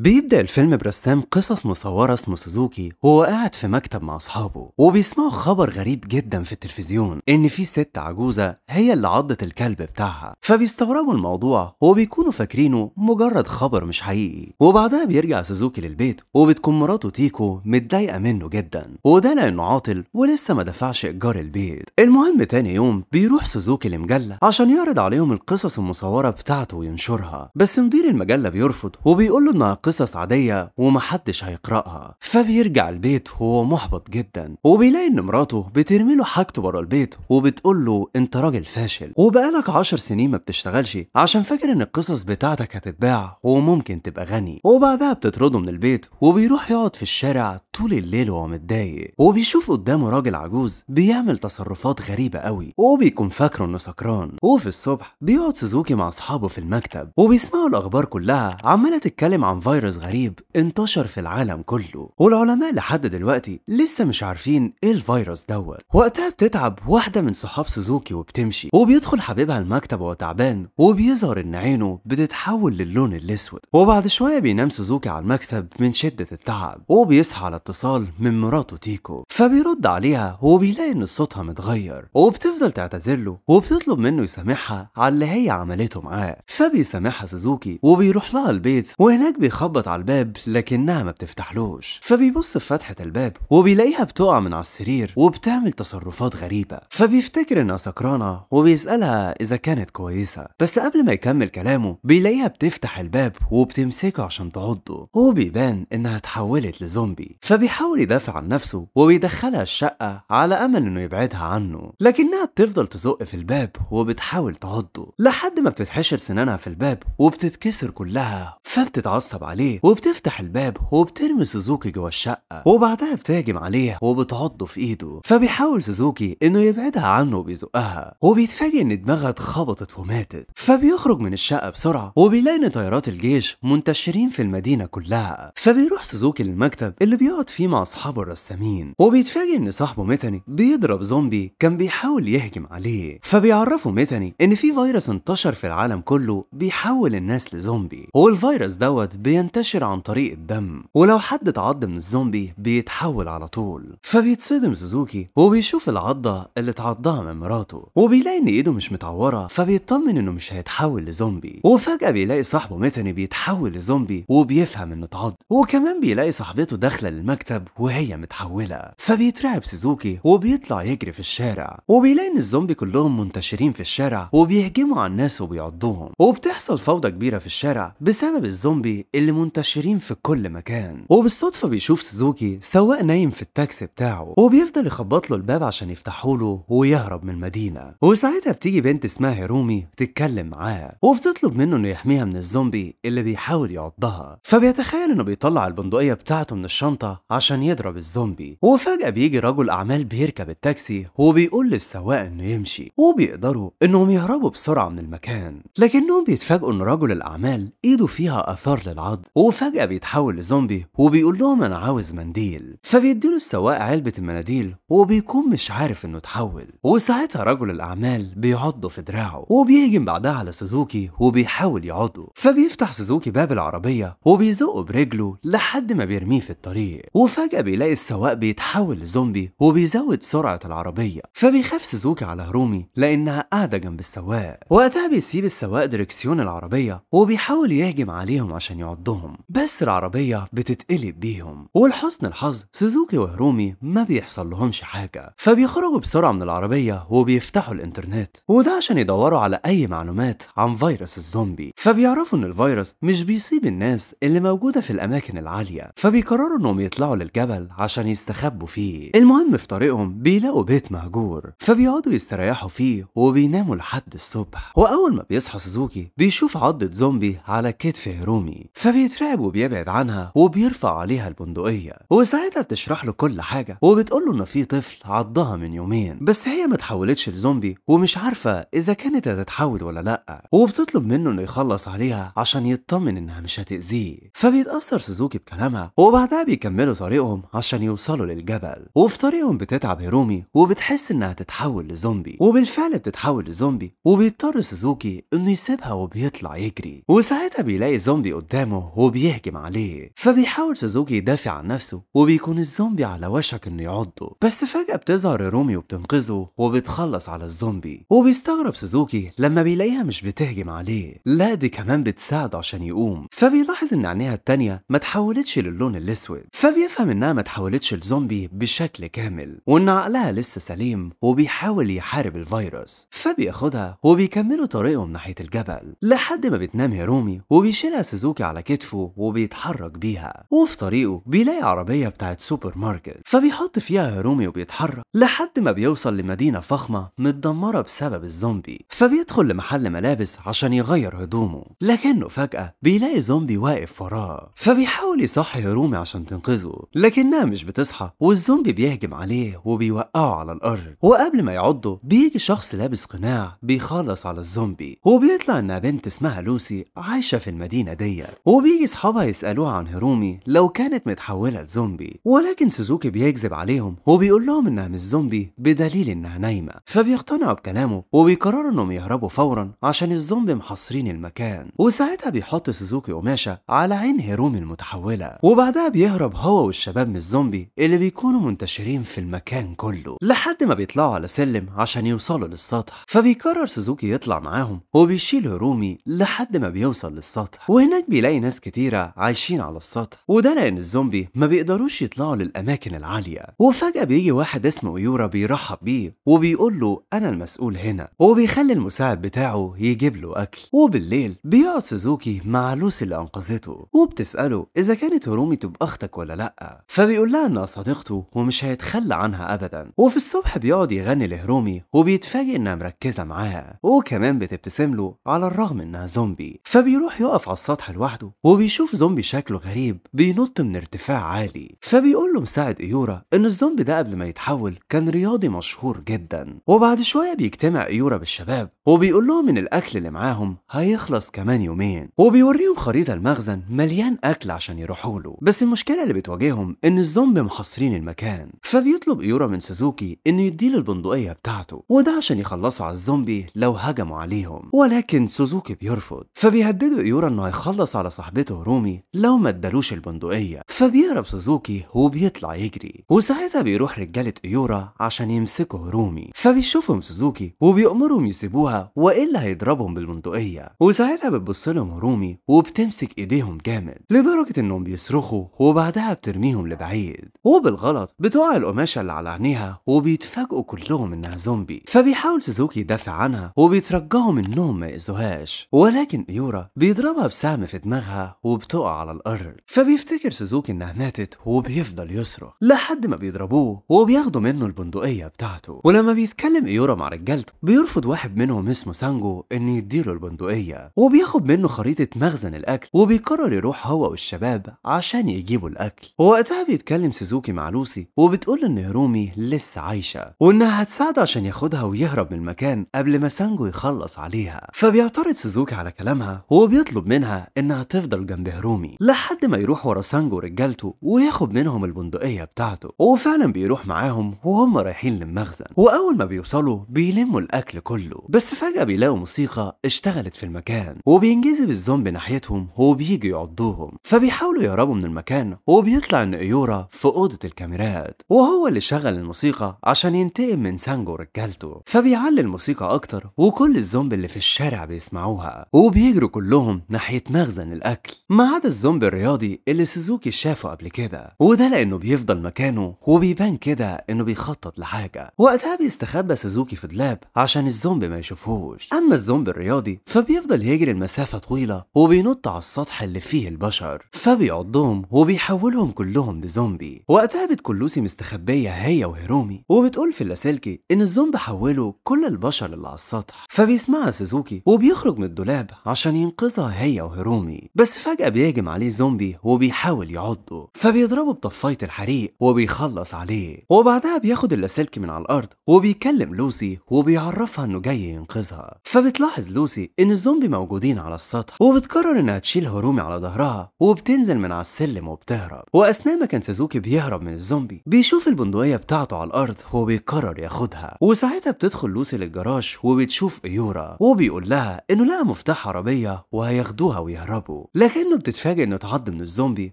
بيبدأ الفيلم برسام قصص مصورة اسمه سوزوكي وهو قاعد في مكتب مع أصحابه وبيسمعوا خبر غريب جدا في التلفزيون إن في ست عجوزة هي اللي عضت الكلب بتاعها فبيستغربوا الموضوع وبيكونوا فاكرينه مجرد خبر مش حقيقي وبعدها بيرجع سوزوكي للبيت وبتكون مراته تيكو متضايقة منه جدا وده لأنه عاطل ولسه ما دفعش إيجار البيت المهم تاني يوم بيروح سوزوكي لمجلة عشان يعرض عليهم القصص المصورة بتاعته وينشرها بس مدير المجلة بيرفض وبيقول له إنها قصص عادية ومحدش هيقرأها فبيرجع البيت وهو محبط جدا وبيلاقي إن مراته بترميله حاجته بره البيت وبتقوله أنت راجل فاشل وبقالك عشر سنين ما بتشتغلش عشان فاكر إن القصص بتاعتك هتتباع وممكن تبقى غني وبعدها بتطرده من البيت وبيروح يقعد في الشارع طول الليل وهو متضايق وبيشوف قدامه راجل عجوز بيعمل تصرفات غريبة قوي وبيكون فاكره انه سكران وفي الصبح بيقعد سوزوكي مع اصحابه في المكتب وبيسمعوا الاخبار كلها عمالة تتكلم عن فيروس غريب انتشر في العالم كله والعلماء لحد دلوقتي لسه مش عارفين ايه الفيروس دوت وقتها بتتعب واحدة من صحاب سوزوكي وبتمشي وبيدخل حبيبها المكتب وهو تعبان وبيظهر ان عينه بتتحول للون الاسود وبعد شوية بينام سوزوكي على المكتب من شدة التعب وبيصحى على اتصال من مراته تيكو فبيرد عليها وبيلاقي ان صوتها متغير وبتفضل تعتذر له وبتطلب منه يسامحها على اللي هي عملته معاه فبيسامحها سوزوكي وبيروح لها البيت وهناك بيخبط على الباب لكنها ما بتفتحلوش فبيبص في فتحة الباب وبيلاقيها بتقع من على السرير وبتعمل تصرفات غريبة فبيفتكر انها سكرانة وبيسألها اذا كانت كويسة بس قبل ما يكمل كلامه بيلاقيها بتفتح الباب وبتمسكه عشان تعضه وبيبان انها اتحولت لزومبي فبيحاول يدافع عن نفسه وبيدخلها الشقة على أمل إنه يبعدها عنه لكنها بتفضل تزق في الباب وبتحاول تعضه لحد ما بتتحشر سنانها في الباب وبتتكسر كلها فبتتعصب عليه وبتفتح الباب وبترمي سوزوكي جوه الشقة وبعدها بتهجم عليه وبتعضه في إيده فبيحاول سوزوكي إنه يبعدها عنه وبيزقها وبيتفاجئ إن دماغها اتخبطت وماتت فبيخرج من الشقة بسرعة وبيلاقي إن طيارات الجيش منتشرين في المدينة كلها فبيروح سوزوكي للمكتب اللي بيقعد بيقعد فيه مع أصحابه الرسامين وبيتفاجئ إن صاحبه ميتاني بيضرب زومبي كان بيحاول يهجم عليه فبيعرفوا ميتاني إن في فيروس انتشر في العالم كله بيحول الناس لزومبي والفيروس دوت بينتشر عن طريق الدم ولو حد اتعض من الزومبي بيتحول على طول فبيتصدم سوزوكي وبيشوف العضة اللي اتعضها من مراته وبيلاقي إن إيده مش متعورة فبيطمن إنه مش هيتحول لزومبي وفجأة بيلاقي صاحبه ميتاني بيتحول لزومبي وبيفهم إنه اتعض وكمان بيلاقي صاحبته داخلة المكتب وهي متحولة فبيترعب سوزوكي وبيطلع يجري في الشارع وبيلاقي ان الزومبي كلهم منتشرين في الشارع وبيهجموا على الناس وبيعضوهم وبتحصل فوضى كبيرة في الشارع بسبب الزومبي اللي منتشرين في كل مكان وبالصدفة بيشوف سوزوكي سواق نايم في التاكسي بتاعه وبيفضل يخبط له الباب عشان يفتحوا له ويهرب من المدينة وساعتها بتيجي بنت اسمها هيرومي تتكلم معاه وبتطلب منه انه يحميها من الزومبي اللي بيحاول يعضها فبيتخيل انه بيطلع البندقية بتاعته من الشنطة عشان يضرب الزومبي وفجأة بيجي رجل أعمال بيركب التاكسي وبيقول للسواق إنه يمشي وبيقدروا إنهم يهربوا بسرعة من المكان لكنهم بيتفاجئوا إن رجل الأعمال إيده فيها آثار للعض وفجأة بيتحول لزومبي وبيقول لهم أنا عاوز منديل فبيديله السواق علبة المناديل وبيكون مش عارف إنه اتحول وساعتها رجل الأعمال بيعضه في دراعه وبيهجم بعدها على سوزوكي وبيحاول يعضه فبيفتح سوزوكي باب العربية وبيزقه برجله لحد ما بيرميه في الطريق وفجأة بيلاقي السواق بيتحول لزومبي وبيزود سرعة العربية فبيخاف سوزوكي على هرومي لأنها قاعدة جنب السواق وقتها بيسيب السواق دركسيون العربية وبيحاول يهجم عليهم عشان يعضهم بس العربية بتتقلب بيهم ولحسن الحظ سوزوكي وهرومي ما بيحصل لهمش حاجة فبيخرجوا بسرعة من العربية وبيفتحوا الإنترنت وده عشان يدوروا على أي معلومات عن فيروس الزومبي فبيعرفوا إن الفيروس مش بيصيب الناس اللي موجودة في الأماكن العالية فبيقرروا إنهم يطلعوا بيطلعوا للجبل عشان يستخبوا فيه المهم في طريقهم بيلاقوا بيت مهجور فبيقعدوا يستريحوا فيه وبيناموا لحد الصبح واول ما بيصحى سوزوكي بيشوف عضة زومبي على كتف هيرومي فبيترعب وبيبعد عنها وبيرفع عليها البندقية وساعتها بتشرح له كل حاجة وبتقول له إن في طفل عضها من يومين بس هي ما اتحولتش لزومبي ومش عارفة إذا كانت هتتحول ولا لأ وبتطلب منه إنه يخلص عليها عشان يطمن إنها مش هتأذيه فبيتأثر سوزوكي بكلامها وبعدها بيكملوا بيكملوا طريقهم عشان يوصلوا للجبل وفي طريقهم بتتعب هيرومي وبتحس انها تتحول لزومبي وبالفعل بتتحول لزومبي وبيضطر سوزوكي انه يسيبها وبيطلع يجري وساعتها بيلاقي زومبي قدامه وبيهجم عليه فبيحاول سوزوكي يدافع عن نفسه وبيكون الزومبي على وشك انه يعضه بس فجأة بتظهر هيرومي وبتنقذه وبتخلص على الزومبي وبيستغرب سوزوكي لما بيلاقيها مش بتهجم عليه لا دي كمان بتساعده عشان يقوم فبيلاحظ ان عينيها التانية ما تحولتش للون الاسود بيفهم انها ما تحولتش لزومبي بشكل كامل وان عقلها لسه سليم وبيحاول يحارب الفيروس فبياخدها وبيكملوا طريقهم ناحيه الجبل لحد ما بتنام هيرومي وبيشيلها سوزوكي على كتفه وبيتحرك بيها وفي طريقه بيلاقي عربيه بتاعت سوبر ماركت فبيحط فيها هيرومي وبيتحرك لحد ما بيوصل لمدينه فخمه متدمره بسبب الزومبي فبيدخل لمحل ملابس عشان يغير هدومه لكنه فجاه بيلاقي زومبي واقف وراه فبيحاول يصحي هيرومي عشان تنقذه ينقذوه لكنها مش بتصحى والزومبي بيهجم عليه وبيوقعه على الارض وقبل ما يعضه بيجي شخص لابس قناع بيخلص على الزومبي وبيطلع انها بنت اسمها لوسي عايشه في المدينه ديت وبيجي اصحابها يسالوها عن هيرومي لو كانت متحوله لزومبي ولكن سوزوكي بيكذب عليهم وبيقول لهم انها مش زومبي بدليل انها نايمه فبيقتنعوا بكلامه وبيقرروا انهم يهربوا فورا عشان الزومبي محاصرين المكان وساعتها بيحط سوزوكي قماشه على عين هيرومي المتحوله وبعدها بيهرب هو هو والشباب من الزومبي اللي بيكونوا منتشرين في المكان كله لحد ما بيطلعوا على سلم عشان يوصلوا للسطح فبيقرر سوزوكي يطلع معاهم وبيشيل هرومي لحد ما بيوصل للسطح وهناك بيلاقي ناس كتيرة عايشين على السطح وده لأن الزومبي ما بيقدروش يطلعوا للأماكن العالية وفجأة بيجي واحد اسمه يورا بيرحب بيه وبيقول له أنا المسؤول هنا وبيخلي المساعد بتاعه يجيب له أكل وبالليل بيقعد سوزوكي مع لوسي اللي أنقذته وبتسأله إذا كانت هرومي تبقى أختك ولا لا فبيقول لها انها صديقته ومش هيتخلى عنها ابدا وفي الصبح بيقعد يغني لهرومي وبيتفاجئ انها مركزه معاه وكمان بتبتسم له على الرغم انها زومبي فبيروح يقف على السطح لوحده وبيشوف زومبي شكله غريب بينط من ارتفاع عالي فبيقول له مساعد ايورا ان الزومبي ده قبل ما يتحول كان رياضي مشهور جدا وبعد شويه بيجتمع ايورا بالشباب وبيقول لهم ان الاكل اللي معاهم هيخلص كمان يومين وبيوريهم خريطه المخزن مليان اكل عشان يروحوا له بس المشكله اللي بتواجههم إن الزومبي محاصرين المكان فبيطلب إيورا من سوزوكي إنه يديله البندقية بتاعته وده عشان يخلصوا على الزومبي لو هجموا عليهم ولكن سوزوكي بيرفض فبيهدده إيورا إنه هيخلص على صاحبته رومي لو ما ادالوش البندقية فبيهرب سوزوكي وبيطلع يجري وساعتها بيروح رجالة إيورا عشان يمسكوا رومي فبيشوفهم سوزوكي وبيأمرهم يسيبوها وإلا هيضربهم بالبندقية وساعتها بتبص لهم رومي وبتمسك إيديهم جامد لدرجة إنهم بيصرخوا وبعدها بترميهم لبعيد وبالغلط بتقع القماشة اللي على عينيها وبيتفاجئوا كلهم إنها زومبي فبيحاول سوزوكي يدافع عنها وبيترجعهم إنهم ما يأذوهاش ولكن إيورا بيضربها بسهم في دماغها وبتقع على الأرض فبيفتكر سوزوكي إنها ماتت وبيفضل يصرخ لحد ما بيضربوه وبياخدوا منه البندقية بتاعته ولما بيتكلم إيورا مع رجالته بيرفض واحد منهم اسمه سانجو انه يديله البندقية وبياخد منه خريطة مخزن الأكل وبيقرر يروح هو والشباب عشان يجيبوا الأكل ووقتها بيتكلم سوزوكي مع لوسي وبتقول ان هيرومي لسه عايشه وانها هتساعده عشان ياخدها ويهرب من المكان قبل ما سانجو يخلص عليها فبيعترض سوزوكي على كلامها وبيطلب منها انها تفضل جنب هيرومي لحد ما يروح ورا سانجو ورجالته وياخد منهم البندقيه بتاعته وفعلا بيروح معاهم وهم رايحين للمخزن واول ما بيوصلوا بيلموا الاكل كله بس فجاه بيلاقوا موسيقى اشتغلت في المكان وبينجذب الزومبي ناحيتهم وبيجي يعضوهم فبيحاولوا يهربوا من المكان وبي بيطلع إن إيورا في أوضة الكاميرات وهو اللي شغل الموسيقى عشان ينتقم من سانجو رجالته فبيعلي الموسيقى أكتر وكل الزومبي اللي في الشارع بيسمعوها وبيجروا كلهم ناحية مخزن الأكل ما عدا الزومبي الرياضي اللي سوزوكي شافه قبل كده وده لأنه بيفضل مكانه وبيبان كده إنه بيخطط لحاجة وقتها بيستخبى سوزوكي في دلاب عشان الزومبي ما يشوفهوش أما الزومبي الرياضي فبيفضل يجري المسافة طويلة وبينط على السطح اللي فيه البشر فبيعضهم وبيحولهم تحولهم كلهم لزومبي وقتها بتكون لوسي مستخبية هي وهيرومي وبتقول في اللاسلكي إن الزومبي حولوا كل البشر اللي على السطح فبيسمعها سوزوكي وبيخرج من الدولاب عشان ينقذها هي وهيرومي بس فجأة بيهجم عليه زومبي وبيحاول يعضه فبيضربه بطفاية الحريق وبيخلص عليه وبعدها بياخد اللاسلكي من على الأرض وبيكلم لوسي وبيعرفها إنه جاي ينقذها فبتلاحظ لوسي إن الزومبي موجودين على السطح وبتقرر إنها تشيل هيرومي على ظهرها وبتنزل من على السلم وبتهرب وأثناء ما كان سازوكي بيهرب من الزومبي بيشوف البندقية بتاعته على الأرض وبيقرر ياخدها وساعتها بتدخل لوسي للجراج وبتشوف إيورا وبيقول لها إنه لقى مفتاح عربية وهياخدوها ويهربوا لكنه بتتفاجئ إنه اتعض من الزومبي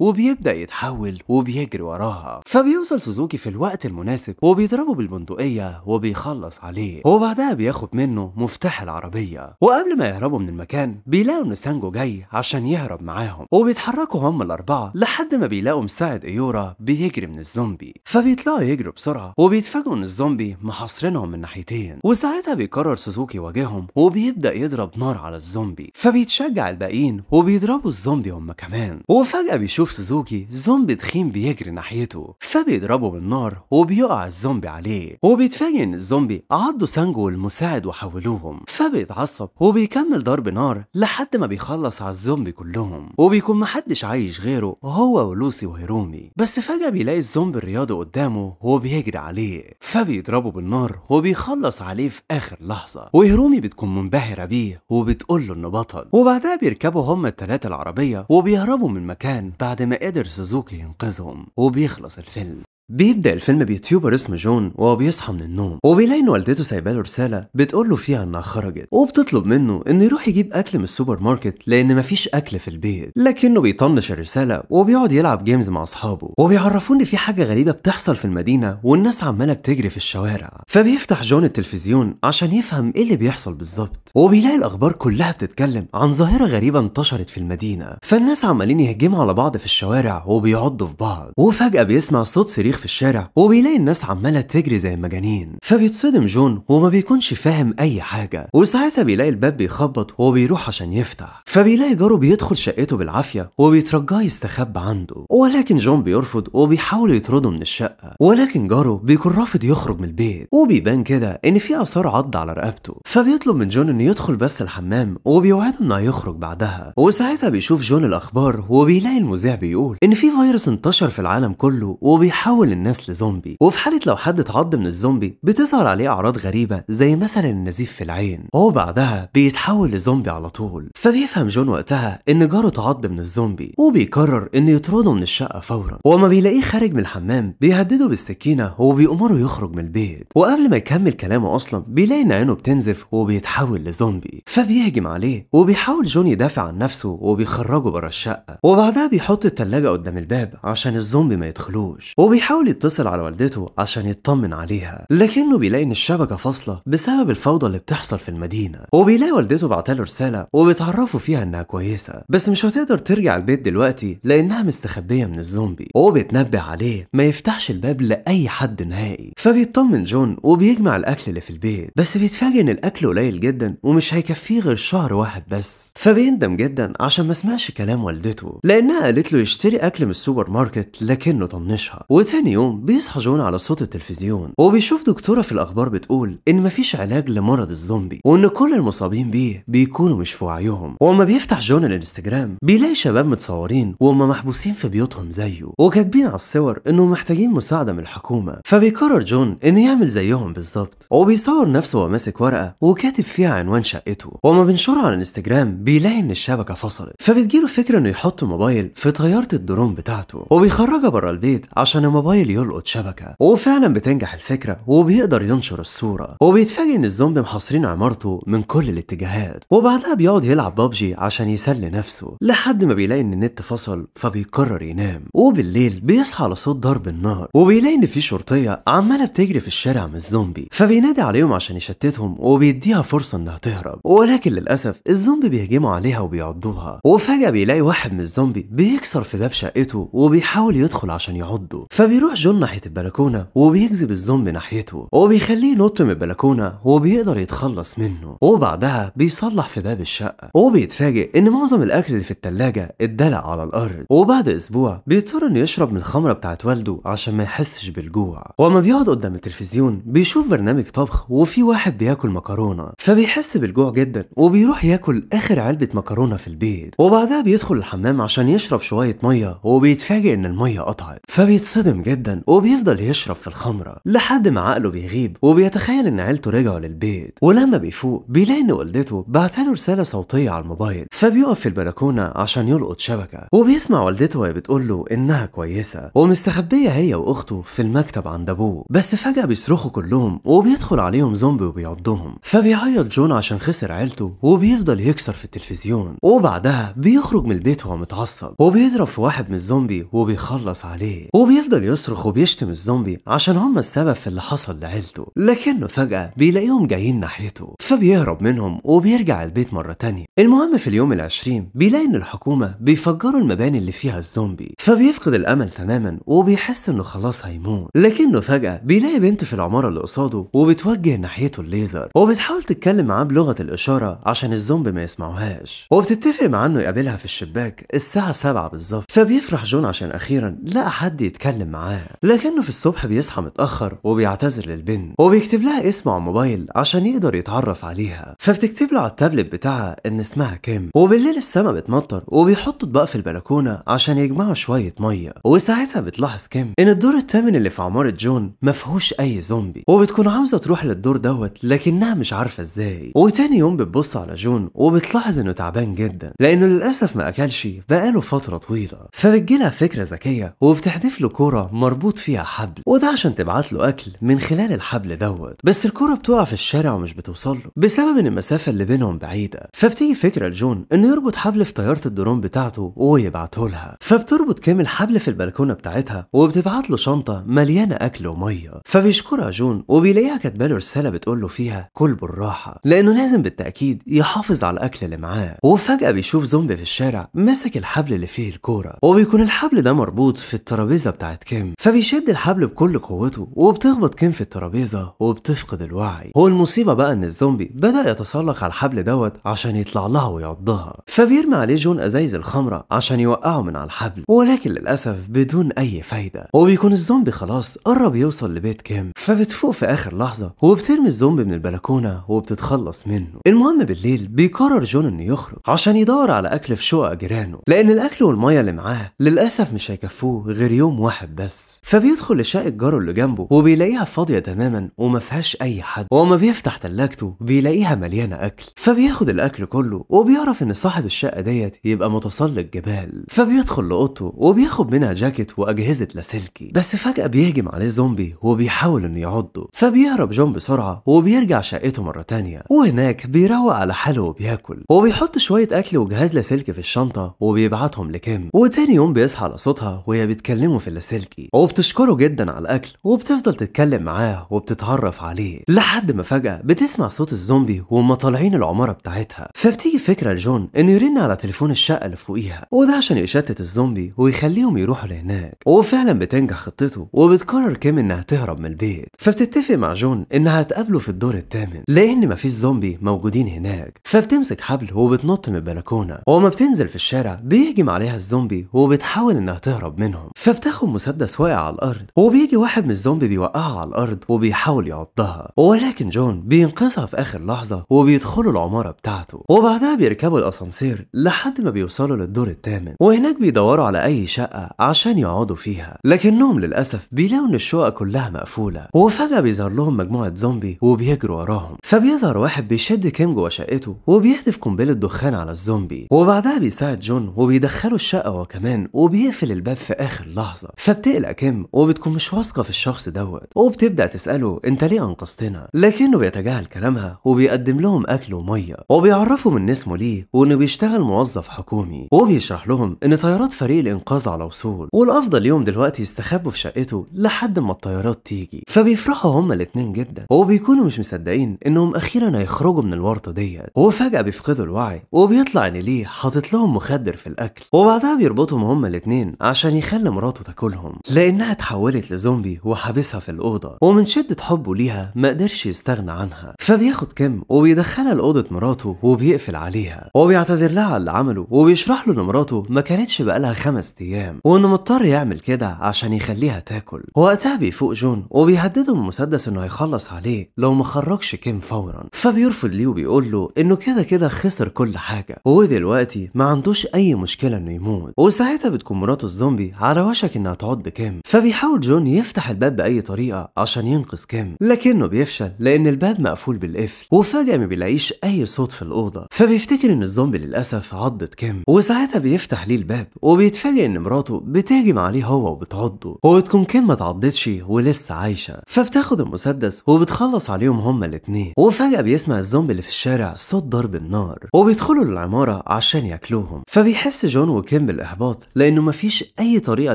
وبيبدأ يتحول وبيجري وراها فبيوصل سوزوكي في الوقت المناسب وبيضربه بالبندقية وبيخلص عليه وبعدها بياخد منه مفتاح العربية وقبل ما يهربوا من المكان بيلاقوا إن سانجو جاي عشان يهرب معاهم وبيتحركوا هم الأربعة لحد ما بيلاقوا بيساعد ايورا بيجري من الزومبي فبيطلعوا يجروا بسرعه وبيتفاجئوا ان الزومبي محاصرينهم من ناحيتين وساعتها بيقرر سوزوكي يواجههم وبيبدا يضرب نار على الزومبي فبيتشجع الباقيين وبيضربوا الزومبي هم كمان وفجاه بيشوف سوزوكي زومبي تخين بيجري ناحيته فبيضربه بالنار وبيقع الزومبي عليه وبيتفاجئ ان الزومبي عضوا سانجو والمساعد وحولوهم فبيتعصب وبيكمل ضرب نار لحد ما بيخلص على الزومبي كلهم وبيكون محدش عايش غيره هو ولوسي هيرومي بس فجأة بيلاقي الزومبي الرياضي قدامه وهو بيجري عليه فبيضربه بالنار وبيخلص عليه في آخر لحظة وهيرومي بتكون منبهرة بيه وبتقول له إنه بطل وبعدها بيركبوا هما التلاتة العربية وبيهربوا من المكان بعد ما قدر سوزوكي ينقذهم وبيخلص الفيلم بيبدأ الفيلم بيوتيوبر اسمه جون وهو بيصحى من النوم وبيلاقي ان والدته سايبه له رسالة بتقول له فيها انها خرجت وبتطلب منه انه يروح يجيب اكل من السوبر ماركت لان مفيش اكل في البيت لكنه بيطنش الرسالة وبيقعد يلعب جيمز مع اصحابه وبيعرفوه ان في حاجة غريبة بتحصل في المدينة والناس عمالة بتجري في الشوارع فبيفتح جون التلفزيون عشان يفهم ايه اللي بيحصل بالظبط وبيلاقي الاخبار كلها بتتكلم عن ظاهرة غريبة انتشرت في المدينة فالناس عمالين يهجموا على بعض في الشوارع وبيعضوا في بعض وفجأة بيسمع صوت صريخ صواريخ في الشارع وبيلاقي الناس عماله تجري زي المجانين فبيتصدم جون وما بيكونش فاهم اي حاجه وساعتها بيلاقي الباب بيخبط وبيروح عشان يفتح فبيلاقي جاره بيدخل شقته بالعافيه وبيترجاه يستخبى عنده ولكن جون بيرفض وبيحاول يطرده من الشقه ولكن جاره بيكون رافض يخرج من البيت وبيبان كده ان في اثار عض على رقبته فبيطلب من جون انه يدخل بس الحمام وبيوعده انه هيخرج بعدها وساعتها بيشوف جون الاخبار وبيلاقي المذيع بيقول ان في فيروس انتشر في العالم كله وبيحاول بيحول الناس لزومبي وفي حالة لو حد اتعض من الزومبي بتظهر عليه أعراض غريبة زي مثلا النزيف في العين وهو بعدها بيتحول لزومبي على طول فبيفهم جون وقتها إن جاره اتعض من الزومبي وبيقرر إنه يطرده من الشقة فورا وما بيلاقيه خارج من الحمام بيهدده بالسكينة وبيأمره يخرج من البيت وقبل ما يكمل كلامه أصلا بيلاقي إن عينه بتنزف وبيتحول لزومبي فبيهجم عليه وبيحاول جون يدافع عن نفسه وبيخرجه بره الشقة وبعدها بيحط التلاجة قدام الباب عشان الزومبي ما يدخلوش وبيحاول بيحاول يتصل على والدته عشان يطمن عليها لكنه بيلاقي ان الشبكه فاصله بسبب الفوضى اللي بتحصل في المدينه وبيلاقي والدته بعتله رساله وبيتعرفوا فيها انها كويسه بس مش هتقدر ترجع البيت دلوقتي لانها مستخبيه من الزومبي وبتنبه عليه ما يفتحش الباب لاي حد نهائي فبيطمن جون وبيجمع الاكل اللي في البيت بس بيتفاجئ ان الاكل قليل جدا ومش هيكفيه غير شهر واحد بس فبيندم جدا عشان ما سمعش كلام والدته لانها قالت له يشتري اكل من السوبر ماركت لكنه طنشها وتاني تاني يوم بيصحى جون على صوت التلفزيون وبيشوف دكتورة في الأخبار بتقول إن مفيش علاج لمرض الزومبي وإن كل المصابين بيه بيكونوا مش في وعيهم وأما بيفتح جون الانستجرام بيلاقي شباب متصورين وهم محبوسين في بيوتهم زيه وكاتبين على الصور إنهم محتاجين مساعدة من الحكومة فبيقرر جون إنه يعمل زيهم بالظبط وبيصور نفسه وهو ماسك ورقة وكاتب فيها عنوان شقته وأما بينشره على الانستجرام بيلاقي إن الشبكة فصلت فبتجيله فكرة إنه يحط موبايل في طيارة الدرون بتاعته وبيخرجها بره البيت عشان الموبايل الموبايل يلقط شبكه وفعلا بتنجح الفكره وبيقدر ينشر الصوره وبيتفاجئ ان الزومبي محاصرين عمارته من كل الاتجاهات وبعدها بيقعد يلعب بابجي عشان يسلي نفسه لحد ما بيلاقي ان النت فصل فبيقرر ينام وبالليل بيصحى على صوت ضرب النار وبيلاقي ان في شرطيه عماله بتجري في الشارع من الزومبي فبينادي عليهم عشان يشتتهم وبيديها فرصه انها تهرب ولكن للاسف الزومبي بيهجموا عليها وبيعضوها وفجاه بيلاقي واحد من الزومبي بيكسر في باب شقته وبيحاول يدخل عشان يعضه فبيروح بيروح جون ناحية البلكونة وبيجذب الزومبي ناحيته وبيخليه ينط من البلكونة وبيقدر يتخلص منه وبعدها بيصلح في باب الشقة وبيتفاجئ إن معظم الأكل اللي في التلاجة اتدلع على الأرض وبعد أسبوع بيضطر إنه يشرب من الخمرة بتاعت والده عشان ما يحسش بالجوع وأما بيقعد قدام التلفزيون بيشوف برنامج طبخ وفي واحد بياكل مكرونة فبيحس بالجوع جدا وبيروح ياكل آخر علبة مكرونة في البيت وبعدها بيدخل الحمام عشان يشرب شوية مية وبيتفاجئ إن المية قطعت فبيتصدم جدا جدا وبيفضل يشرب في الخمرة لحد ما عقله بيغيب وبيتخيل ان عيلته رجعوا للبيت ولما بيفوق بيلاقي ان والدته له رسالة صوتية على الموبايل فبيقف في البلكونة عشان يلقط شبكة وبيسمع والدته وهي بتقول له انها كويسة ومستخبية هي واخته في المكتب عند ابوه بس فجأة بيصرخوا كلهم وبيدخل عليهم زومبي وبيعضهم فبيعيط جون عشان خسر عيلته وبيفضل يكسر في التلفزيون وبعدها بيخرج من البيت وهو متعصب وبيضرب في واحد من الزومبي وبيخلص عليه وبيفضل بيصرخ وبيشتم الزومبي عشان هم السبب في اللي حصل لعيلته لكنه فجأة بيلاقيهم جايين ناحيته فبيهرب منهم وبيرجع البيت مرة تانية المهم في اليوم العشرين بيلاقي ان الحكومة بيفجروا المباني اللي فيها الزومبي فبيفقد الامل تماما وبيحس انه خلاص هيموت لكنه فجأة بيلاقي بنت في العمارة اللي قصاده وبتوجه ناحيته الليزر وبتحاول تتكلم معاه بلغة الاشارة عشان الزومبي ما يسمعوهاش وبتتفق مع انه يقابلها في الشباك الساعة 7 بالظبط فبيفرح جون عشان اخيرا لقى حد يتكلم معاه معاه لكنه في الصبح بيصحى متأخر وبيعتذر للبنت وبيكتب لها اسمه على الموبايل عشان يقدر يتعرف عليها فبتكتب له على التابلت بتاعها ان اسمها كيم وبالليل السما بتمطر وبيحطوا اطباق في البلكونة عشان يجمعوا شوية مية وساعتها بتلاحظ كيم ان الدور الثامن اللي في عمارة جون مفهوش اي زومبي وبتكون عاوزة تروح للدور دوت لكنها مش عارفة ازاي وتاني يوم بتبص على جون وبتلاحظ انه تعبان جدا لانه للأسف ما اكلش بقاله فترة طويلة فبتجيلها فكرة ذكية وبتحذف له كورة مربوط فيها حبل وده عشان تبعت له اكل من خلال الحبل دوت بس الكرة بتقع في الشارع ومش بتوصل له بسبب ان المسافة اللي بينهم بعيدة فبتيجي فكرة لجون انه يربط حبل في طيارة الدرون بتاعته ويبعته لها فبتربط كام الحبل في البلكونة بتاعتها وبتبعت له شنطة مليانة اكل ومية فبيشكرها جون وبيلاقيها كاتبه له رسالة بتقول له فيها كل بالراحة لانه لازم بالتأكيد يحافظ على الاكل اللي معاه وفجأة بيشوف زومبي في الشارع ماسك الحبل اللي فيه الكورة وبيكون الحبل ده مربوط في الترابيزة بتاعت كام كيم فبيشد الحبل بكل قوته وبتخبط كيم في الترابيزة وبتفقد الوعي هو المصيبة بقى ان الزومبي بدأ يتسلق على الحبل دوت عشان يطلع لها ويعضها فبيرمي عليه جون ازايز الخمرة عشان يوقعه من على الحبل ولكن للأسف بدون أي فايدة وبيكون الزومبي خلاص قرب يوصل لبيت كيم فبتفوق في آخر لحظة وبترمي الزومبي من البلكونة وبتتخلص منه المهم بالليل بيقرر جون انه يخرج عشان يدور على أكل في شقق جيرانه لأن الأكل والمية اللي معاه للأسف مش هيكفوه غير يوم واحد بس بس فبيدخل لشقة جاره اللي جنبه وبيلاقيها فاضية تماما وما فيهاش أي حد وما بيفتح تلاجته بيلاقيها مليانة أكل فبياخد الأكل كله وبيعرف إن صاحب الشقة ديت يبقى متسلق جبال فبيدخل لأوضته وبياخد منها جاكيت وأجهزة لاسلكي بس فجأة بيهجم عليه زومبي وبيحاول إنه يعضه فبيهرب جون بسرعة وبيرجع شقته مرة تانية وهناك بيروق على حاله وبياكل وبيحط شوية أكل وجهاز لاسلكي في الشنطة وبيبعتهم لكيم وتاني يوم بيصحى على صوتها وهي بتكلمه في اللاسلكي وبتشكره جدا على الاكل وبتفضل تتكلم معاه وبتتعرف عليه لحد ما فجاه بتسمع صوت الزومبي وهم طالعين العماره بتاعتها فبتيجي فكره لجون انه يرن على تليفون الشقه اللي فوقيها وده عشان يشتت الزومبي ويخليهم يروحوا لهناك وفعلا بتنجح خطته وبتقرر كيم انها تهرب من البيت فبتتفق مع جون انها هتقابله في الدور الثامن لان مفيش زومبي موجودين هناك فبتمسك حبل وبتنط من البلكونه وما بتنزل في الشارع بيهجم عليها الزومبي وبتحاول انها تهرب منهم فبتاخد مسدس جينيس واقع على الارض وبيجي واحد من الزومبي بيوقعها على الارض وبيحاول يعضها ولكن جون بينقذها في اخر لحظه وبيدخلوا العماره بتاعته وبعدها بيركبوا الاسانسير لحد ما بيوصلوا للدور الثامن وهناك بيدوروا على اي شقه عشان يقعدوا فيها لكنهم للاسف بيلاقوا ان الشقق كلها مقفوله وفجاه بيظهر لهم مجموعه زومبي وبيجروا وراهم فبيظهر واحد بيشد كيم جوه شقته وبيهدف قنبله دخان على الزومبي وبعدها بيساعد جون وبيدخله الشقه هو كمان وبيقفل الباب في اخر لحظه فبتقلق الأكم وبتكون مش واثقة في الشخص دوت وبتبدأ تسأله أنت ليه أنقذتنا لكنه بيتجاهل كلامها وبيقدم لهم أكل ومية وبيعرفوا من اسمه ليه وإنه بيشتغل موظف حكومي وبيشرح لهم إن طيارات فريق الإنقاذ على وصول والأفضل ليهم دلوقتي يستخبوا في شقته لحد ما الطيارات تيجي فبيفرحوا هما الاتنين جدا وبيكونوا مش مصدقين إنهم أخيرا هيخرجوا من الورطة ديت وفجأة بيفقدوا الوعي وبيطلع إن ليه حاطط لهم مخدر في الأكل وبعدها بيربطهم هما الاتنين عشان يخلي مراته تاكلهم لأنها تحولت لزومبي وحابسها في الأوضة ومن شدة حبه ليها ما قدرش يستغنى عنها فبياخد كم وبيدخلها لأوضة مراته وبيقفل عليها وبيعتذر لها على اللي عمله وبيشرح له إن مراته ما كانتش بقالها خمس أيام وإنه مضطر يعمل كده عشان يخليها تاكل وقتها بيفوق جون وبيهدده بمسدس إنه هيخلص عليه لو ما خرجش كم فورا فبيرفض ليه وبيقول له إنه كده كده خسر كل حاجة ودلوقتي ما عندوش أي مشكلة إنه يموت وساعتها بتكون مراته الزومبي على وشك إنها تعض كيم فبيحاول جون يفتح الباب بأي طريقة عشان ينقذ كيم لكنه بيفشل لأن الباب مقفول بالقفل وفجأة ما بيلاقيش أي صوت في الأوضة فبيفتكر إن الزومبي للأسف عضت كيم وساعتها بيفتح ليه الباب وبيتفاجئ إن مراته بتهجم عليه هو وبتعضه وبتكون كيم ما اتعضتش ولسه عايشة فبتاخد المسدس وبتخلص عليهم هما الاتنين وفجأة بيسمع الزومبي اللي في الشارع صوت ضرب النار وبيدخلوا للعمارة عشان ياكلوهم فبيحس جون وكيم بالإحباط لأنه مفيش أي طريقة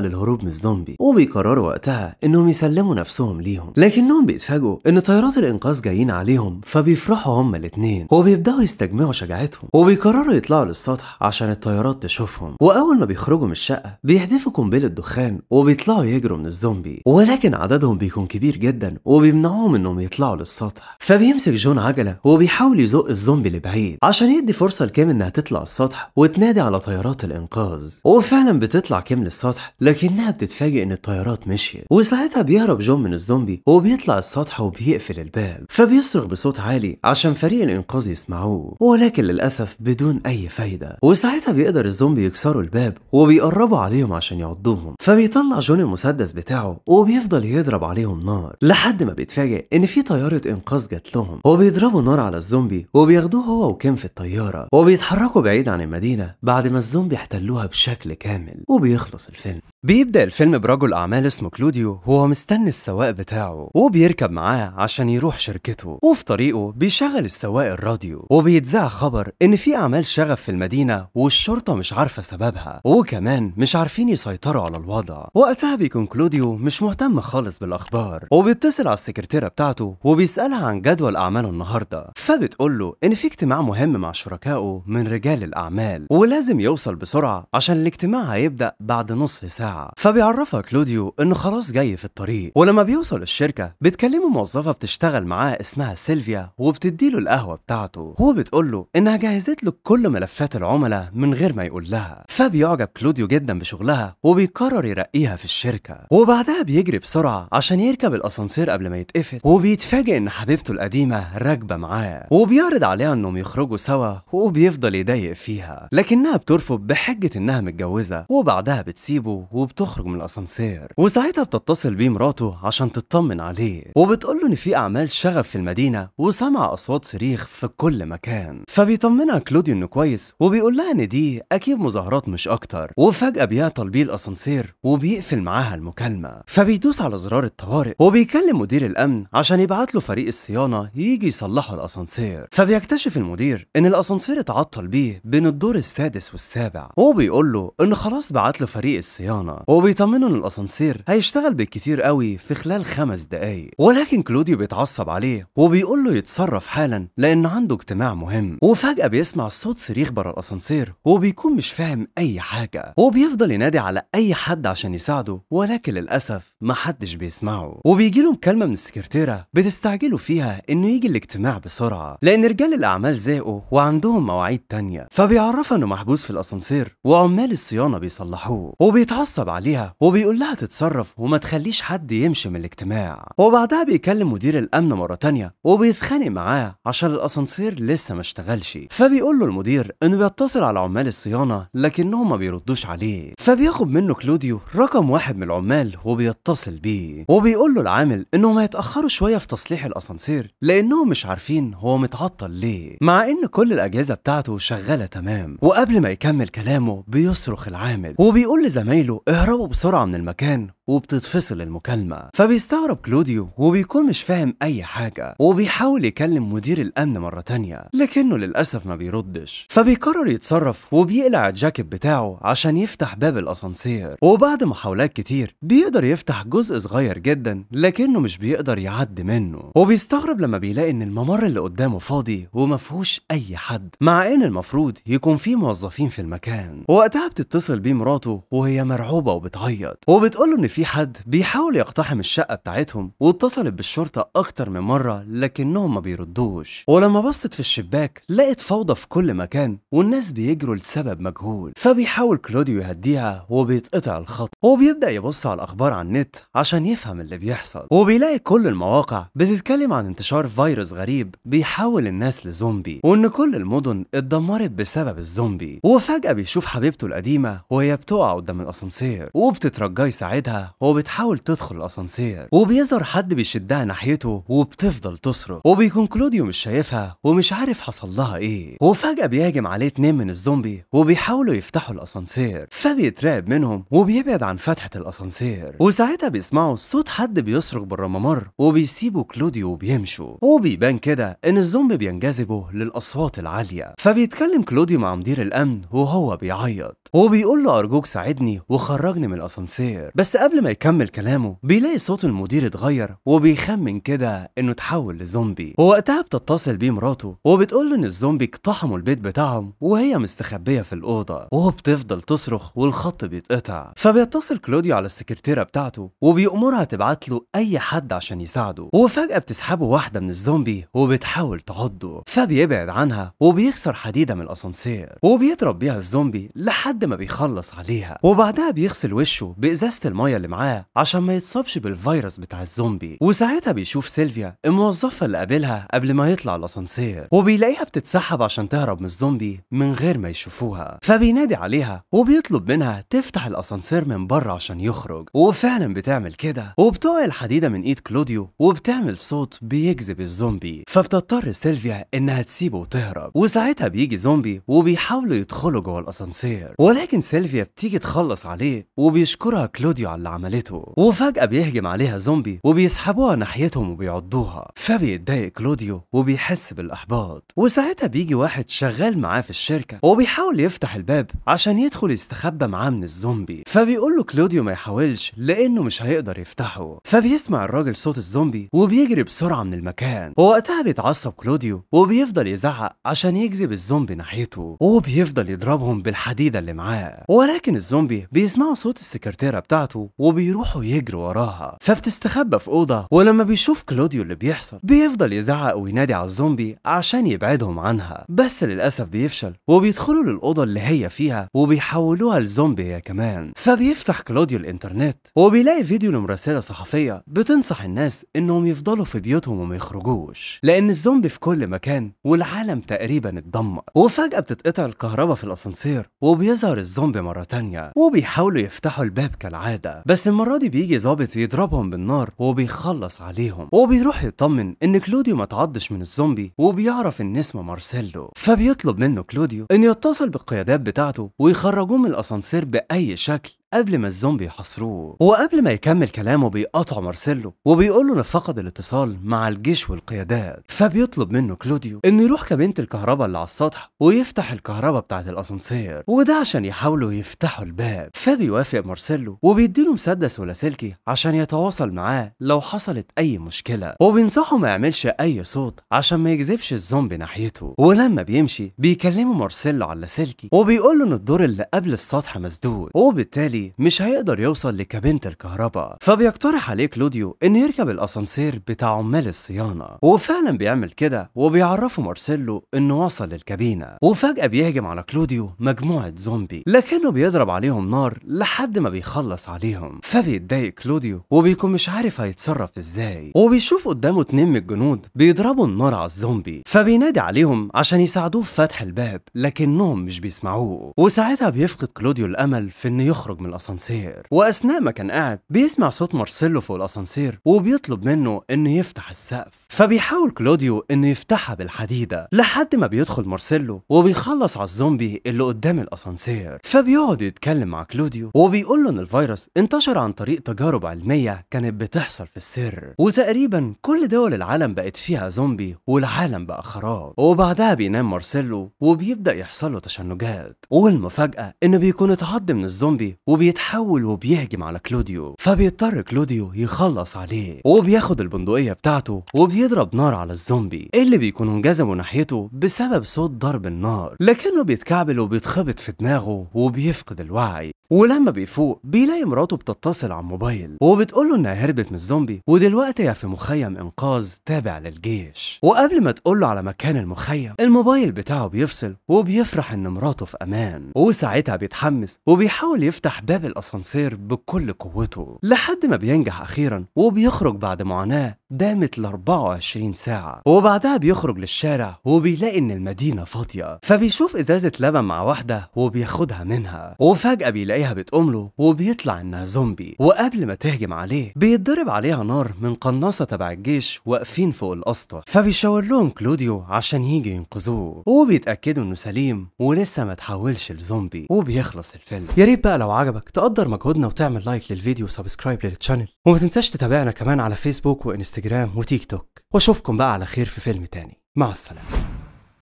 للهروب من الزومبي زومبي وبيقرروا وقتها انهم يسلموا نفسهم ليهم لكنهم بيتفاجئوا ان طيارات الانقاذ جايين عليهم فبيفرحوا هما الاثنين وبيبداوا يستجمعوا شجاعتهم وبيقرروا يطلعوا للسطح عشان الطيارات تشوفهم واول ما بيخرجوا من الشقه بيهدفوا قنبله الدخان وبيطلعوا يجروا من الزومبي ولكن عددهم بيكون كبير جدا وبيمنعوهم انهم يطلعوا للسطح فبيمسك جون عجله وبيحاول يزق الزومبي لبعيد عشان يدي فرصه لكام انها تطلع السطح وتنادي على طيارات الانقاذ وفعلا بتطلع كام للسطح لكنها بتتفاجئ ان الطيارات مشيت وساعتها بيهرب جون من الزومبي وبيطلع السطح وبيقفل الباب فبيصرخ بصوت عالي عشان فريق الانقاذ يسمعوه ولكن للاسف بدون اي فايده وساعتها بيقدر الزومبي يكسروا الباب وبيقربوا عليهم عشان يعضوهم فبيطلع جون المسدس بتاعه وبيفضل يضرب عليهم نار لحد ما بيتفاجئ ان في طياره انقاذ جات لهم وبيضربوا نار على الزومبي وبياخدوه هو وكيم في الطياره وبيتحركوا بعيد عن المدينه بعد ما الزومبي احتلوها بشكل كامل وبيخلص الفيلم بيبدأ الفيلم برجل أعمال اسمه كلوديو وهو مستني السواق بتاعه وبيركب معاه عشان يروح شركته وفي طريقه بيشغل السواق الراديو وبيتذاع خبر إن في أعمال شغب في المدينة والشرطة مش عارفة سببها وكمان مش عارفين يسيطروا على الوضع وقتها بيكون كلوديو مش مهتم خالص بالأخبار وبيتصل على السكرتيرة بتاعته وبيسألها عن جدول أعماله النهاردة فبتقول له إن في اجتماع مهم مع شركائه من رجال الأعمال ولازم يوصل بسرعة عشان الاجتماع هيبدأ بعد نص ساعة الساعة فبيعرفها كلوديو انه خلاص جاي في الطريق ولما بيوصل الشركة بتكلمه موظفة بتشتغل معاه اسمها سيلفيا وبتديله القهوة بتاعته هو بتقول له انها جهزت له كل ملفات العملاء من غير ما يقول لها فبيعجب كلوديو جدا بشغلها وبيقرر يرقيها في الشركة وبعدها بيجري بسرعة عشان يركب الاسانسير قبل ما يتقفل وبيتفاجئ ان حبيبته القديمة راكبة معاه وبيعرض عليها انهم يخرجوا سوا وبيفضل يضايق فيها لكنها بترفض بحجة انها متجوزة وبعدها بتسيبه وبتخرج من الاسانسير وساعتها بتتصل بيه مراته عشان تطمن عليه وبتقول له ان في اعمال شغب في المدينه وسمع اصوات صريخ في كل مكان فبيطمنها كلوديو انه كويس وبيقول لها ان دي اكيد مظاهرات مش اكتر وفجاه بيعطل بيه الاسانسير وبيقفل معاها المكالمه فبيدوس على زرار الطوارئ وبيكلم مدير الامن عشان يبعت له فريق الصيانه يجي يصلحوا الاسانسير فبيكتشف المدير ان الاسانسير اتعطل بيه بين الدور السادس والسابع وبيقول له ان خلاص بعت له فريق الصيانه وبيطمنه ان الاسانسير هيشتغل بالكتير قوي في خلال خمس دقايق ولكن كلوديو بيتعصب عليه وبيقول له يتصرف حالا لان عنده اجتماع مهم وفجاه بيسمع صوت صريخ بره الاسانسير وبيكون مش فاهم اي حاجه وبيفضل ينادي على اي حد عشان يساعده ولكن للاسف محدش بيسمعه وبيجي له مكالمه من السكرتيره بتستعجله فيها انه يجي الاجتماع بسرعه لان رجال الاعمال زهقوا وعندهم مواعيد تانية فبيعرفها انه محبوس في الاسانسير وعمال الصيانه بيصلحوه وبيتعصب بيتعصب عليها وبيقول لها تتصرف وما تخليش حد يمشي من الاجتماع وبعدها بيكلم مدير الامن مره تانية وبيتخانق معاه عشان الاسانسير لسه ما اشتغلش فبيقول له المدير انه بيتصل على عمال الصيانه لكنهم ما بيردوش عليه فبياخد منه كلوديو رقم واحد من العمال وبيتصل بيه وبيقول له العامل انهم هيتاخروا شويه في تصليح الاسانسير لانهم مش عارفين هو متعطل ليه مع ان كل الاجهزه بتاعته شغاله تمام وقبل ما يكمل كلامه بيصرخ العامل وبيقول لزمايله اهربوا بسرعة من المكان وبتتفصل المكالمة فبيستغرب كلوديو وبيكون مش فاهم أي حاجة وبيحاول يكلم مدير الأمن مرة تانية لكنه للأسف ما بيردش فبيقرر يتصرف وبيقلع الجاكيت بتاعه عشان يفتح باب الأسانسير وبعد محاولات كتير بيقدر يفتح جزء صغير جدا لكنه مش بيقدر يعدي منه وبيستغرب لما بيلاقي إن الممر اللي قدامه فاضي ومفهوش أي حد مع إن المفروض يكون في موظفين في المكان وقتها بتتصل بيه مراته وهي مرعوبة وبتعيط له إن في في حد بيحاول يقتحم الشقة بتاعتهم واتصلت بالشرطة أكتر من مرة لكنهم ما بيردوش ولما بصت في الشباك لقت فوضى في كل مكان والناس بيجروا لسبب مجهول فبيحاول كلوديو يهديها وبيتقطع الخط وبيبدأ يبص على الأخبار على النت عشان يفهم اللي بيحصل وبيلاقي كل المواقع بتتكلم عن انتشار فيروس غريب بيحول الناس لزومبي وإن كل المدن اتدمرت بسبب الزومبي وفجأة بيشوف حبيبته القديمة وهي بتقع قدام الأسانسير وبتترجى يساعدها وبتحاول تدخل الاسانسير وبيظهر حد بيشدها ناحيته وبتفضل تصرخ وبيكون كلوديو مش شايفها ومش عارف حصل لها ايه وفجاه بيهاجم عليه اتنين من الزومبي وبيحاولوا يفتحوا الاسانسير فبيترعب منهم وبيبعد عن فتحه الاسانسير وساعتها بيسمعوا صوت حد بيصرخ بره الممر وبيسيبوا كلوديو وبيمشوا وبيبان كده ان الزومبي بينجذبوا للاصوات العاليه فبيتكلم كلوديو مع مدير الامن وهو بيعيط وبيقول له ارجوك ساعدني وخرجني من الاسانسير بس قبل قبل ما يكمل كلامه بيلاقي صوت المدير اتغير وبيخمن كده انه اتحول لزومبي ووقتها بتتصل بيه مراته وبتقول له ان الزومبي اقتحموا البيت بتاعهم وهي مستخبيه في الاوضه وبتفضل تصرخ والخط بيتقطع فبيتصل كلوديو على السكرتيره بتاعته وبيأمرها تبعت له اي حد عشان يساعده وفجاه بتسحبه واحده من الزومبي وبتحاول تعضه فبيبعد عنها وبيكسر حديده من الاسانسير وبيضرب بيها الزومبي لحد ما بيخلص عليها وبعدها بيغسل وشه بازازه المايه اللي معاه عشان ما يتصابش بالفيروس بتاع الزومبي وساعتها بيشوف سيلفيا الموظفة اللي قابلها قبل ما يطلع الأسانسير وبيلاقيها بتتسحب عشان تهرب من الزومبي من غير ما يشوفوها فبينادي عليها وبيطلب منها تفتح الأسانسير من بره عشان يخرج وفعلا بتعمل كده وبتقع الحديدة من إيد كلوديو وبتعمل صوت بيجذب الزومبي فبتضطر سيلفيا إنها تسيبه وتهرب وساعتها بيجي زومبي وبيحاولوا يدخلوا جوه الأسانسير ولكن سيلفيا بتيجي تخلص عليه وبيشكرها كلوديو على عملته وفجأة بيهجم عليها زومبي وبيسحبوها ناحيتهم وبيعضوها فبيتضايق كلوديو وبيحس بالإحباط وساعتها بيجي واحد شغال معاه في الشركة وبيحاول يفتح الباب عشان يدخل يستخبى معاه من الزومبي فبيقول له كلوديو ما يحاولش لأنه مش هيقدر يفتحه فبيسمع الراجل صوت الزومبي وبيجري بسرعة من المكان ووقتها بيتعصب كلوديو وبيفضل يزعق عشان يجذب الزومبي ناحيته وبيفضل يضربهم بالحديدة اللي معاه ولكن الزومبي بيسمعوا صوت السكرتيرة بتاعته وبيروحوا يجروا وراها فبتستخبى في اوضه ولما بيشوف كلوديو اللي بيحصل بيفضل يزعق وينادي على الزومبي عشان يبعدهم عنها بس للاسف بيفشل وبيدخلوا للاوضه اللي هي فيها وبيحولوها لزومبي هي كمان فبيفتح كلوديو الانترنت وبيلاقي فيديو لمراسله صحفيه بتنصح الناس انهم يفضلوا في بيوتهم وما يخرجوش لان الزومبي في كل مكان والعالم تقريبا اتدمر وفجاه بتتقطع الكهرباء في الاسانسير وبيظهر الزومبي مره تانية وبيحاولوا يفتحوا الباب كالعاده بس المرة دي بيجي ظابط يضربهم بالنار وبيخلص عليهم وبيروح يطمن ان كلوديو ما تعضش من الزومبي وبيعرف ان اسمه مارسيلو فبيطلب منه كلوديو ان يتصل بالقيادات بتاعته ويخرجوه من الاسانسير باي شكل قبل ما الزومبي يحاصروه وقبل ما يكمل كلامه بيقطع مارسيلو وبيقول له انه فقد الاتصال مع الجيش والقيادات فبيطلب منه كلوديو انه يروح كابينة الكهرباء اللي على السطح ويفتح الكهرباء بتاعة الاسانسير وده عشان يحاولوا يفتحوا الباب فبيوافق مارسيلو وبيديله مسدس ولاسلكي عشان يتواصل معاه لو حصلت اي مشكلة وبينصحه ما يعملش اي صوت عشان ما يجذبش الزومبي ناحيته ولما بيمشي بيكلمه مارسيلو على اللاسلكي وبيقول له ان الدور اللي قبل السطح مسدود وبالتالي عادي مش هيقدر يوصل لكابينة الكهرباء فبيقترح عليه كلوديو إن يركب الأسانسير بتاع عمال الصيانة وفعلا بيعمل كده وبيعرفه مارسيلو إنه وصل للكابينة وفجأة بيهجم على كلوديو مجموعة زومبي لكنه بيضرب عليهم نار لحد ما بيخلص عليهم فبيتضايق كلوديو وبيكون مش عارف هيتصرف ازاي وبيشوف قدامه اتنين من الجنود بيضربوا النار على الزومبي فبينادي عليهم عشان يساعدوه في فتح الباب لكنهم مش بيسمعوه وساعتها بيفقد كلوديو الامل في انه يخرج من الاسانسير واثناء ما كان قاعد بيسمع صوت مارسيلو فوق الاسانسير وبيطلب منه انه يفتح السقف فبيحاول كلوديو انه يفتحها بالحديده لحد ما بيدخل مارسيلو وبيخلص على الزومبي اللي قدام الاسانسير فبيقعد يتكلم مع كلوديو وبيقول له ان الفيروس انتشر عن طريق تجارب علميه كانت بتحصل في السر وتقريبا كل دول العالم بقت فيها زومبي والعالم بقى خراب وبعدها بينام مارسيلو وبيبدا يحصل له تشنجات والمفاجاه انه بيكون اتعض من الزومبي وبيتحول وبيهجم على كلوديو فبيضطر كلوديو يخلص عليه وبياخد البندقية بتاعته وبيضرب نار على الزومبي اللي بيكونوا انجذبوا ناحيته بسبب صوت ضرب النار لكنه بيتكعبل وبيتخبط في دماغه وبيفقد الوعي ولما بيفوق بيلاقي مراته بتتصل على الموبايل وبتقوله انها هربت من الزومبي ودلوقتي هي في مخيم انقاذ تابع للجيش وقبل ما تقوله على مكان المخيم الموبايل بتاعه بيفصل وبيفرح ان مراته في امان وساعتها بيتحمس وبيحاول يفتح باب الأسانسير بكل قوته لحد ما بينجح أخيرا وبيخرج بعد معاناة دامت ل 24 ساعة وبعدها بيخرج للشارع وبيلاقي إن المدينة فاضية فبيشوف إزازة لبن مع واحدة وبياخدها منها وفجأة بيلاقيها بتقوم له وبيطلع إنها زومبي وقبل ما تهجم عليه بيتضرب عليها نار من قناصة تبع الجيش واقفين فوق الأسطح فبيشاور لهم كلوديو عشان يجي ينقذوه وبيتأكدوا إنه سليم ولسه ما تحولش لزومبي وبيخلص الفيلم يا ريت بقى لو عجبك عجبك تقدر مجهودنا وتعمل لايك للفيديو وسبسكرايب للتشانل وما تنساش تتابعنا كمان على فيسبوك وانستجرام وتيك توك واشوفكم بقى على خير في فيلم تاني مع السلامه